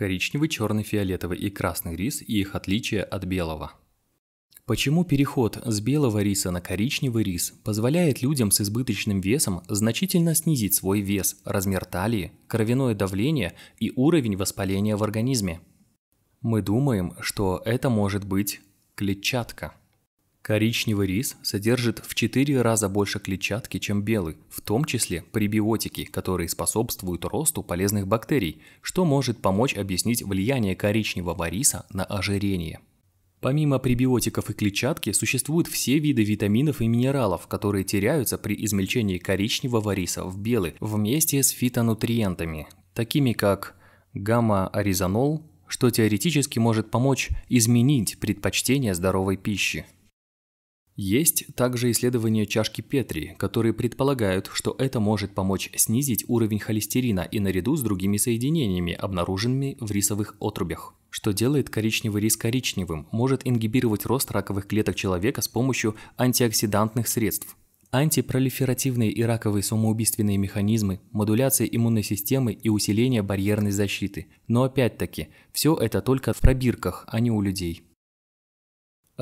коричневый, черный, фиолетовый и красный рис и их отличие от белого. Почему переход с белого риса на коричневый рис позволяет людям с избыточным весом значительно снизить свой вес, размер талии, кровяное давление и уровень воспаления в организме? Мы думаем, что это может быть клетчатка – Коричневый рис содержит в 4 раза больше клетчатки, чем белый, в том числе пребиотики, которые способствуют росту полезных бактерий, что может помочь объяснить влияние коричневого риса на ожирение. Помимо пребиотиков и клетчатки существуют все виды витаминов и минералов, которые теряются при измельчении коричневого риса в белый вместе с фитонутриентами, такими как гамма-аризанол, что теоретически может помочь изменить предпочтение здоровой пищи. Есть также исследования чашки Петри, которые предполагают, что это может помочь снизить уровень холестерина и наряду с другими соединениями, обнаруженными в рисовых отрубях. Что делает коричневый рис коричневым, может ингибировать рост раковых клеток человека с помощью антиоксидантных средств. Антипролиферативные и раковые самоубийственные механизмы, модуляция иммунной системы и усиление барьерной защиты. Но опять-таки, все это только в пробирках, а не у людей.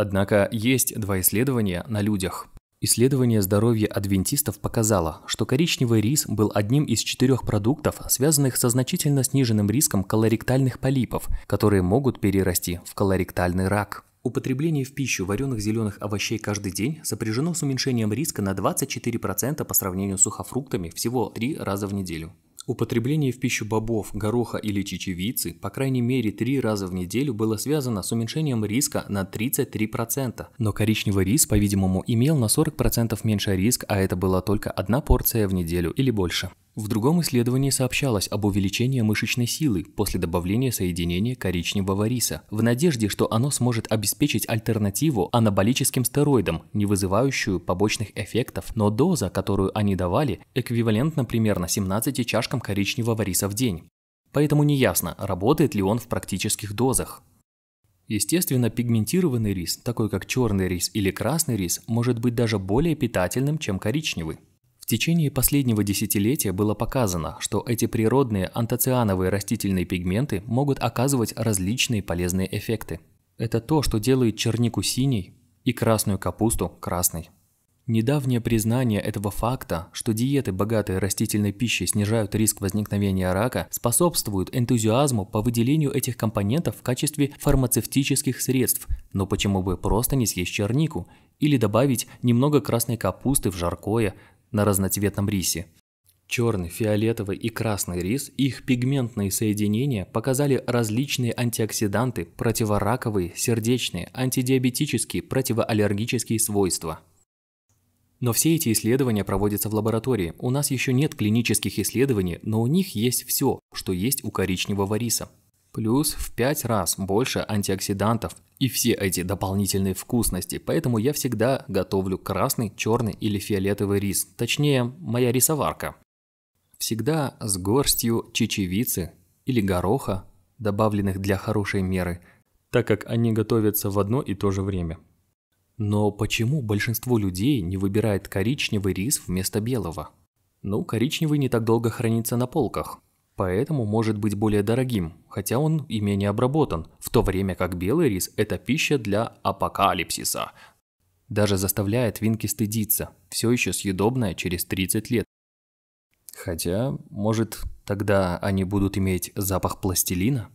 Однако есть два исследования на людях. Исследование здоровья адвентистов показало, что коричневый рис был одним из четырех продуктов, связанных со значительно сниженным риском колоректальных полипов, которые могут перерасти в колоректальный рак. Употребление в пищу вареных зеленых овощей каждый день сопряжено с уменьшением риска на 24% по сравнению с сухофруктами всего три раза в неделю. Употребление в пищу бобов, гороха или чечевицы по крайней мере три раза в неделю было связано с уменьшением риска на 33%. Но коричневый рис, по-видимому, имел на 40% меньше риск, а это была только одна порция в неделю или больше. В другом исследовании сообщалось об увеличении мышечной силы после добавления соединения коричневого риса, в надежде, что оно сможет обеспечить альтернативу анаболическим стероидам, не вызывающую побочных эффектов, но доза, которую они давали, эквивалентна примерно 17 чашкам коричневого риса в день. Поэтому неясно, работает ли он в практических дозах. Естественно, пигментированный рис, такой как черный рис или красный рис, может быть даже более питательным, чем коричневый. В течение последнего десятилетия было показано, что эти природные антоциановые растительные пигменты могут оказывать различные полезные эффекты. Это то, что делает чернику синей и красную капусту красной. Недавнее признание этого факта, что диеты, богатые растительной пищей, снижают риск возникновения рака, способствует энтузиазму по выделению этих компонентов в качестве фармацевтических средств, но почему бы просто не съесть чернику или добавить немного красной капусты в жаркое, на разноцветном рисе. Черный, фиолетовый и красный рис их пигментные соединения показали различные антиоксиданты, противораковые, сердечные, антидиабетические, противоаллергические свойства. Но все эти исследования проводятся в лаборатории. У нас еще нет клинических исследований, но у них есть все, что есть у коричневого риса. Плюс в 5 раз больше антиоксидантов и все эти дополнительные вкусности, поэтому я всегда готовлю красный, черный или фиолетовый рис, точнее, моя рисоварка. Всегда с горстью чечевицы или гороха, добавленных для хорошей меры, так как они готовятся в одно и то же время. Но почему большинство людей не выбирает коричневый рис вместо белого? Ну, коричневый не так долго хранится на полках, поэтому может быть более дорогим, хотя он и менее обработан, в то время как белый рис – это пища для апокалипсиса. Даже заставляет винки стыдиться, все еще съедобная через 30 лет. Хотя, может, тогда они будут иметь запах пластилина?